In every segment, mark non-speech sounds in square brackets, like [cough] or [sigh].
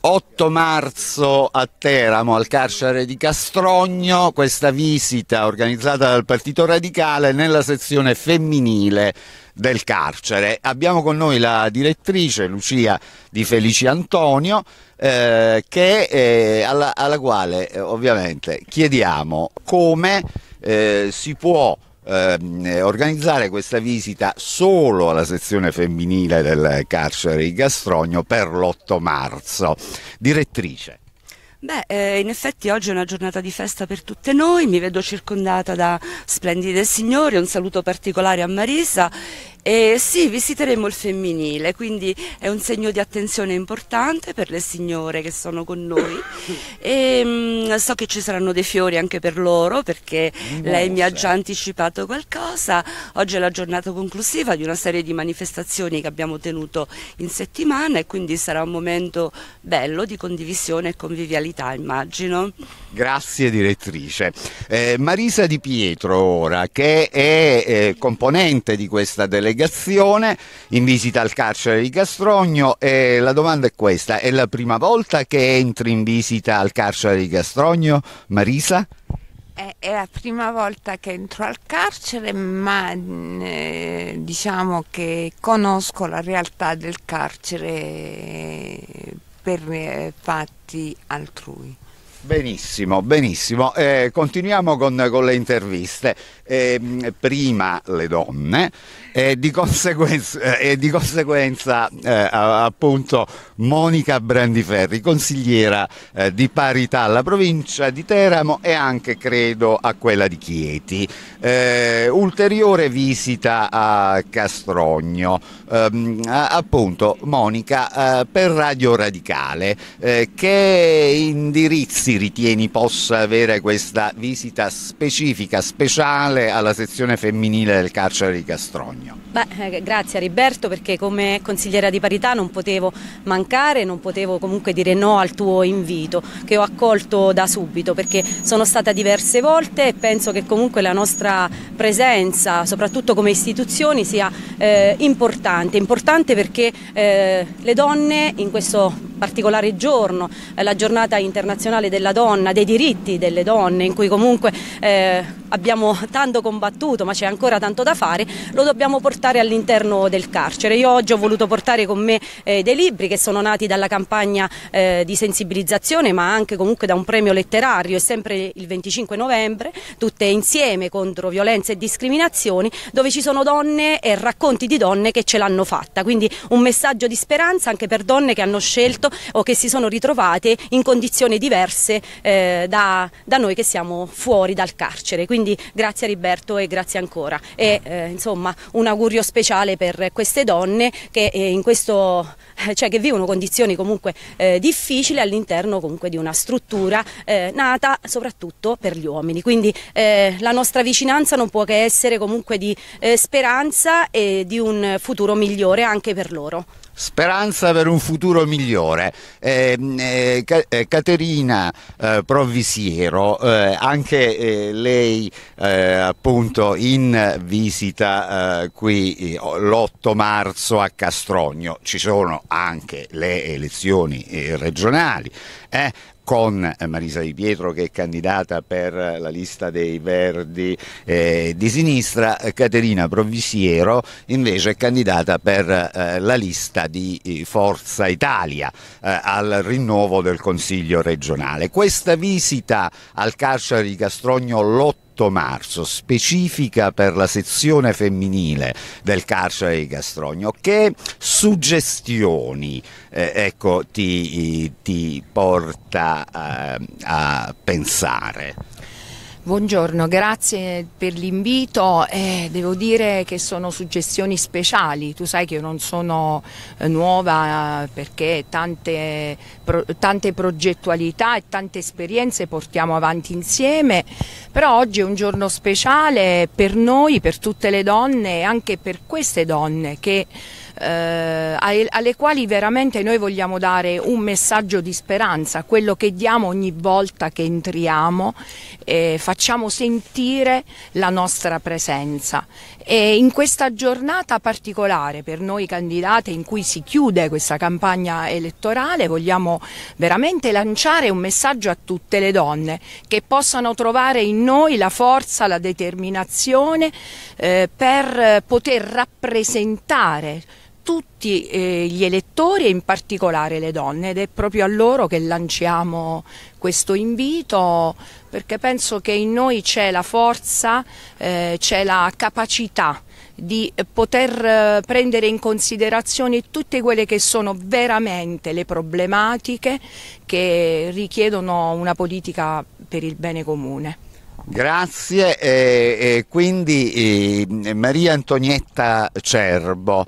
8 marzo a Teramo, al carcere di Castrogno, questa visita organizzata dal Partito Radicale nella sezione femminile del carcere. Abbiamo con noi la direttrice Lucia Di Felici Antonio, eh, che, eh, alla, alla, quale eh, ovviamente chiediamo come eh, si può Ehm, eh, organizzare questa visita solo alla sezione femminile del carcere di Gastrogno per l'8 marzo. Direttrice. Beh, eh, in effetti oggi è una giornata di festa per tutte noi, mi vedo circondata da splendide signori, un saluto particolare a Marisa e sì, visiteremo il femminile, quindi è un segno di attenzione importante per le signore che sono con noi. [coughs] e, ehm, mh, so che ci saranno dei fiori anche per loro perché Buon lei mi ha già anticipato qualcosa. Oggi è la giornata conclusiva di una serie di manifestazioni che abbiamo tenuto in settimana e quindi sarà un momento bello di condivisione e convivialità, immagino. Grazie direttrice. Eh, Marisa Di Pietro ora, che è eh, componente di questa delegazione, delegazione in visita al carcere di Castrogno e la domanda è questa, è la prima volta che entri in visita al carcere di Castrogno, Marisa? È la prima volta che entro al carcere, ma mm, eh, diciamo che conosco la realtà del carcere eh, per eh, fatti altrui. Benissimo, benissimo. Eh, continuiamo con, con, le interviste. Eh, prima le donne e eh, di conseguenza, di eh, conseguenza appunto Monica Brandiferri, consigliera eh, di parità alla provincia di Teramo e anche credo a quella di Chieti. Eh, ulteriore visita a Castrogno, ehm, appunto Monica per Radio Radicale che indirizza si ritieni possa avere questa visita specifica, speciale alla sezione femminile del carcere di Castrogno. Beh, eh, grazie a Riberto perché come consigliera di parità non potevo mancare, non potevo comunque dire no al tuo invito che ho accolto da subito perché sono stata diverse volte e penso che comunque la nostra presenza, soprattutto come istituzioni, sia eh, importante, importante perché eh, le donne in questo particolare giorno, eh, la giornata internazionale della donna, dei diritti delle donne, in cui comunque... Eh, abbiamo tanto combattuto ma c'è ancora tanto da fare, lo dobbiamo portare all'interno del carcere. Io oggi ho voluto portare con me eh, dei libri che sono nati dalla campagna eh, di sensibilizzazione ma anche comunque da un premio letterario e sempre il 25 novembre, tutte insieme contro violenze e discriminazioni, dove ci sono donne e racconti di donne che ce l'hanno fatta, quindi un messaggio di speranza anche per donne che hanno scelto o che si sono ritrovate in condizioni diverse eh, da, da, noi che siamo fuori dal carcere. Quindi quindi grazie a Riberto e grazie ancora. E eh, insomma un augurio speciale per queste donne che, eh, questo, eh, cioè, che vivono condizioni comunque eh, difficili all'interno di una struttura eh, nata soprattutto per gli uomini. Quindi la nostra vicinanza non può che essere comunque di speranza e di un futuro migliore anche per loro. Speranza per un futuro migliore. Eh, eh, Ca- eh, Caterina eh, Provvisiero, eh, anche lei appunto in visita qui l'8 marzo a Castrogno, ci sono anche le elezioni regionali. Eh, con eh, Marisa Di Pietro che è candidata per la lista dei Verdi eh, di sinistra, eh, Caterina Provisiero invece è candidata per eh, la lista di eh, Forza Italia eh, al rinnovo del Consiglio regionale. Questa visita al carcere di Castrogno l'8 28 marzo, specifica per la sezione femminile del carcere di Castrogno, che suggestioni eh, ecco, ti, ti porta eh, a pensare? Buongiorno, grazie per l'invito. Eh, devo dire che sono suggestioni speciali. Tu sai che io non sono eh, nuova eh, perché tante, pro, tante progettualità e tante esperienze portiamo avanti insieme, però oggi è un giorno speciale per noi, per tutte le donne e anche per queste donne che eh, alle quali veramente noi vogliamo dare un messaggio di speranza, quello che diamo ogni volta che entriamo, eh, facciamo sentire la nostra presenza. E in questa giornata particolare per noi candidate in cui si chiude questa campagna elettorale vogliamo veramente lanciare un messaggio a tutte le donne che possano trovare in noi la forza, la determinazione eh, per poter rappresentare tutti eh, gli elettori e in particolare le donne ed è proprio a loro che lanciamo questo invito perché penso che in noi c'è la forza, eh, c'è la capacità di poter eh, prendere in considerazione tutte quelle che sono veramente le problematiche che richiedono una politica per il bene comune. Grazie, eh, eh, quindi eh, Maria Antonietta Cerbo,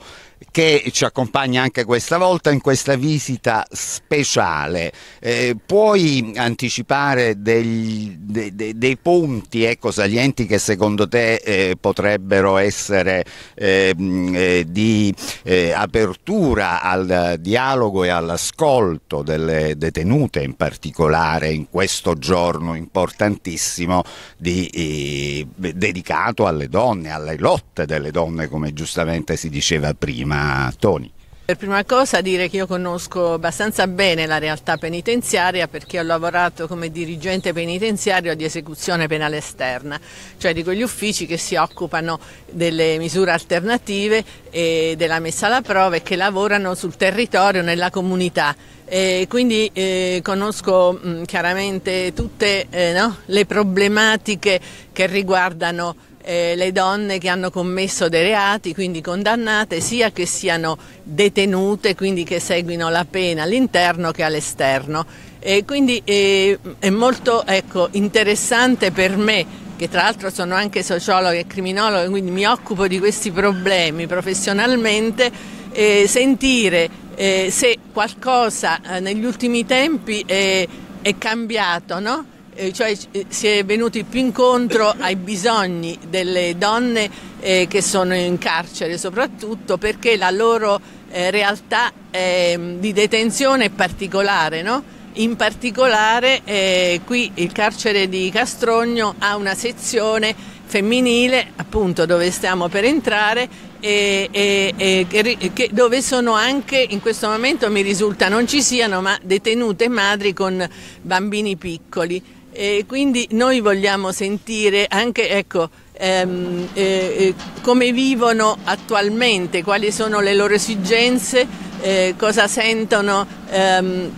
che ci accompagna anche questa volta in questa visita speciale. Eh, puoi anticipare degli, de, de, dei punti ecco, eh, salienti che secondo te eh, potrebbero essere eh, eh di eh, apertura al dialogo e all'ascolto delle detenute, in particolare in questo giorno importantissimo di, dedicato alle donne, alle lotte delle donne, come giustamente si diceva prima? chiama Tony. Per prima cosa dire che io conosco abbastanza bene la realtà penitenziaria perché ho lavorato come dirigente penitenziario di esecuzione penale esterna, cioè di quegli uffici che si occupano delle misure alternative e della messa alla prova e che lavorano sul territorio, nella comunità. E quindi eh, conosco mh, mm, chiaramente tutte eh, no? le problematiche che riguardano eh, le donne che hanno commesso dei reati, quindi condannate, sia che siano detenute, quindi che seguino la pena all'interno che all'esterno. E quindi eh, è molto ecco, interessante per me, che tra l'altro sono anche sociologa e criminologa, quindi mi occupo di questi problemi professionalmente, eh, sentire eh, se qualcosa eh, negli ultimi tempi è, è cambiato, no? Eh, cioè eh, si è venuti più incontro [coughs] ai bisogni delle donne eh, che sono in carcere soprattutto perché la loro eh, realtà eh, di detenzione è particolare, no? in particolare eh, qui il carcere di Castrogno ha una sezione femminile appunto dove stiamo per entrare e, e, e che, dove sono anche in questo momento mi risulta non ci siano ma detenute madri con bambini piccoli e quindi noi vogliamo sentire anche ecco, ehm, eh, come vivono attualmente, quali sono le loro esigenze, eh, cosa sentono ehm,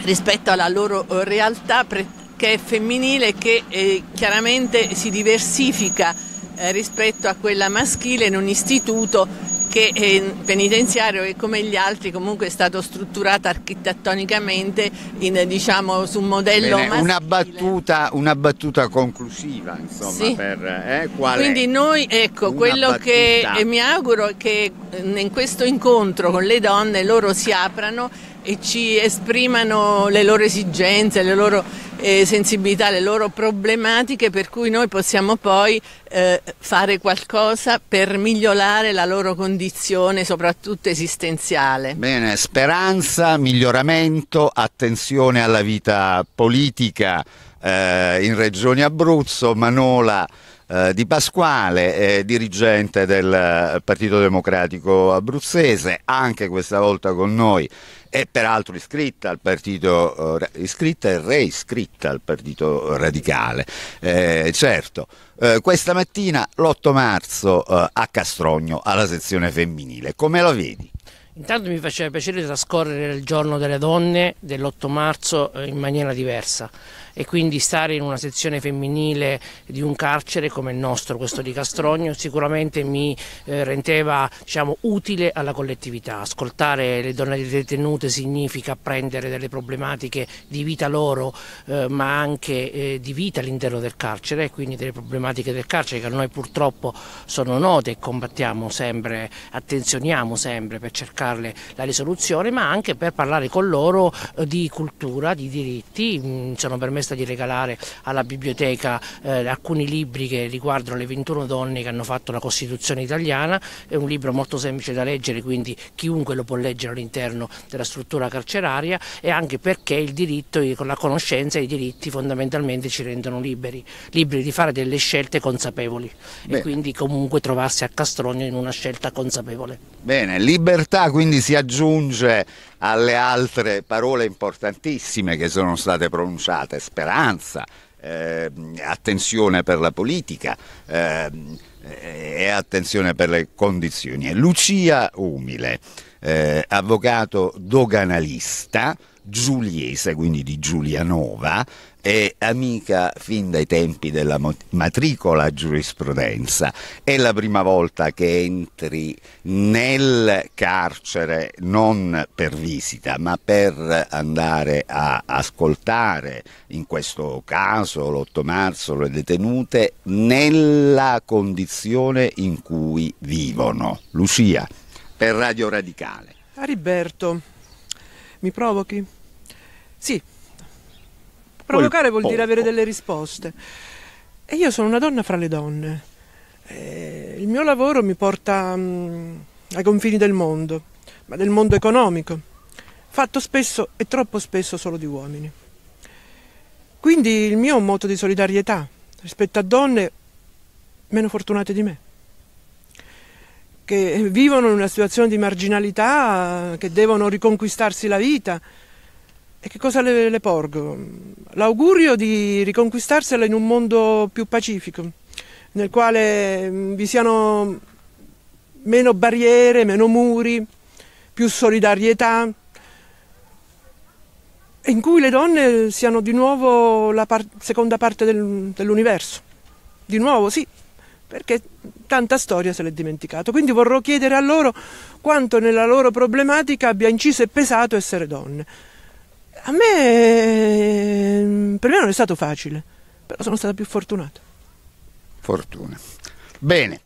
rispetto alla loro eh, realtà che è femminile e che eh, chiaramente si diversifica eh, rispetto a quella maschile in un istituto che è eh, penitenziario e come gli altri comunque è stato strutturato architettonicamente in, diciamo, su un modello Bene, una battuta, una battuta, conclusiva insomma sì. per, eh, quindi noi ecco quello battuta. che mi auguro è che mm, in questo incontro con le donne loro si aprano e ci esprimano le loro esigenze le loro eh, sensibilità, alle loro problematiche per cui noi possiamo poi eh, fare qualcosa per migliorare la loro condizione soprattutto esistenziale. Bene, speranza, miglioramento, attenzione alla vita politica eh, in Regione Abruzzo, Manola eh, di Pasquale, eh, dirigente del eh, Partito Democratico Abruzzese, anche questa volta con noi e peraltro iscritta al partito eh, iscritta e reiscritta al partito radicale eh, certo eh, questa mattina l'8 marzo eh, a Castrogno alla sezione femminile come la vedi? Intanto mi faceva piacere trascorrere il giorno delle donne dell'8 marzo in maniera diversa e quindi stare in una sezione femminile di un carcere come il nostro, questo di Castrogno, sicuramente mi eh, rendeva diciamo, utile alla collettività. Ascoltare le donne detenute significa apprendere delle problematiche di vita loro, eh, ma anche eh, di vita all'interno del carcere, e quindi delle problematiche del carcere che a noi purtroppo sono note e combattiamo sempre, attenzioniamo sempre per cercarle la risoluzione, ma anche per parlare con loro eh, di cultura, di diritti. Mm, sono per me richiesta di regalare alla biblioteca eh, alcuni libri che riguardano le 21 donne che hanno fatto la Costituzione italiana, è un libro molto semplice da leggere quindi chiunque lo può leggere all'interno della struttura carceraria e anche perché il diritto, la conoscenza e i diritti fondamentalmente ci rendono liberi, liberi di fare delle scelte consapevoli Bene. e quindi comunque trovarsi a Castrogno in una scelta consapevole. Bene, libertà quindi si aggiunge alle altre parole importantissime che sono state pronunciate, speranza, eh, attenzione per la politica eh, e attenzione per le condizioni. Lucia Umile, eh, avvocato doganalista, giuliese, quindi di Giulianova, è amica fin dai tempi della matricola giurisprudenza. È la prima volta che entri nel carcere non per visita, ma per andare a ascoltare, in questo caso l'8 marzo, le detenute nella condizione in cui vivono. Lucia, per Radio Radicale. Ariberto, mi provochi? Sì. Provocare vuol dire avere delle risposte. E io sono una donna fra le donne. Eh, il mio lavoro mi porta mh, mm, ai confini del mondo, ma del mondo economico, fatto spesso e troppo spesso solo di uomini. Quindi il mio è un moto di solidarietà rispetto a donne meno fortunate di me, che vivono in una situazione di marginalità, che devono riconquistarsi la vita, e che cosa le, le porgo? L'augurio di riconquistarsela in un mondo più pacifico, nel quale mm, vi siano meno barriere, meno muri, più solidarietà, in cui le donne siano di nuovo la par seconda parte del, dell'universo. Di nuovo, sì, perché tanta storia se l'è dimenticato. Quindi vorrò chiedere a loro quanto nella loro problematica abbia inciso e pesato essere donne. A me, ehm, per me non è stato facile, però sono stata più fortunata. Fortuna. Bene.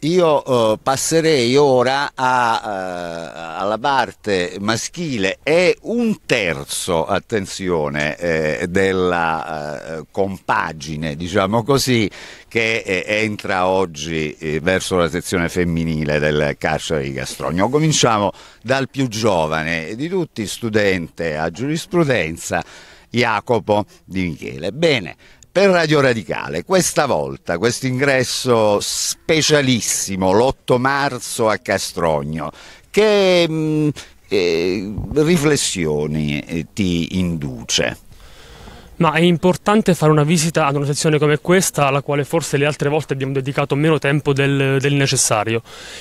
Io eh, passerei ora a, uh, alla parte maschile, e un terzo, attenzione, eh, della uh, compagine, diciamo così, che eh, entra oggi eh, verso la sezione femminile del carcere di Gastronio. Cominciamo dal più giovane di tutti, studente a giurisprudenza, Jacopo Di Michele. Bene, per Radio Radicale. Questa volta questo ingresso specialissimo l'8 marzo a Castrogno. Che mh, mm, eh, riflessioni eh, ti induce? Ma è importante fare una visita ad una sezione come questa, alla quale forse le altre volte abbiamo dedicato meno tempo del, del necessario.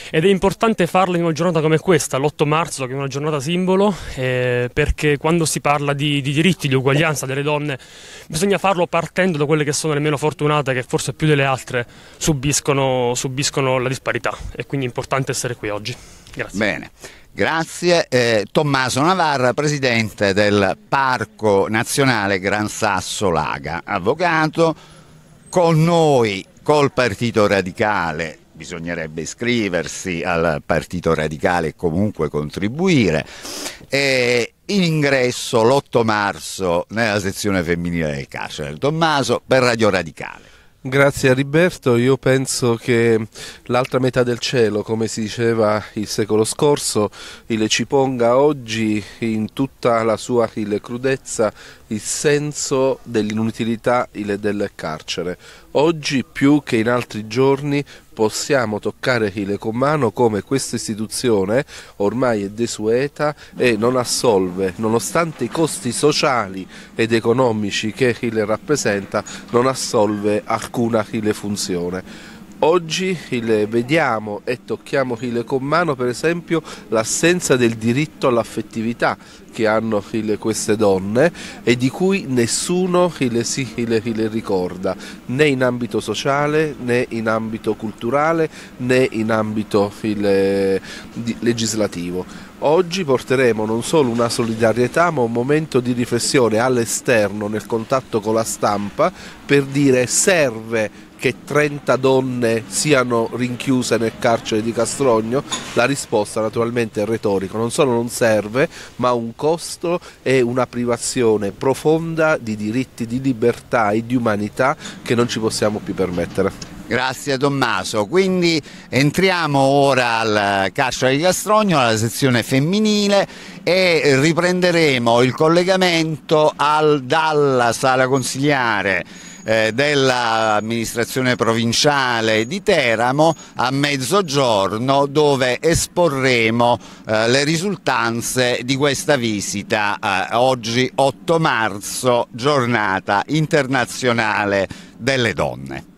Ed è importante farlo in una giornata come questa, l'8 marzo, che è una giornata simbolo, eh, perché quando si parla di, di, diritti, di uguaglianza delle donne, bisogna farlo partendo da quelle che sono le meno fortunate, che forse più delle altre subiscono, subiscono la disparità. E quindi è importante essere qui oggi. Grazie. Bene. Grazie. Eh, Tommaso Navarra, presidente del Parco Nazionale Gran Sasso Laga, avvocato. Con noi, col Partito Radicale, bisognerebbe iscriversi al Partito Radicale e comunque contribuire. E in ingresso l'8 marzo nella sezione femminile del carcere. Tommaso per Radio Radicale. Grazie a Riberto, io penso che l'altra metà del cielo, come si diceva il secolo scorso, il ciponga oggi in tutta la sua crudezza il senso dell'inutilità del carcere. Oggi più che in altri giorni possiamo toccare Chile con mano come questa istituzione ormai è desueta e non assolve, nonostante i costi sociali ed economici che Chile rappresenta, non assolve alcuna Chile funzione. Oggi vediamo e tocchiamo con mano per esempio l'assenza del diritto all'affettività che hanno queste donne e di cui nessuno si ricorda né in ambito sociale né in ambito culturale né in ambito legislativo. Oggi porteremo non solo una solidarietà ma un momento di riflessione all'esterno nel contatto con la stampa per dire serve che 30 donne siano rinchiuse nel carcere di Castrogno? La risposta naturalmente è retorica, non solo non serve, ma un costo e una privazione profonda di diritti, di libertà e di umanità che non ci possiamo più permettere. Grazie Tommaso, quindi entriamo ora al carcere di Castrogno, alla sezione femminile e riprenderemo il collegamento al, dalla sala consigliare eh, dell'amministrazione provinciale di Teramo a mezzogiorno dove esporremo eh, le risultanze di questa visita eh, oggi 8 marzo, giornata internazionale delle donne.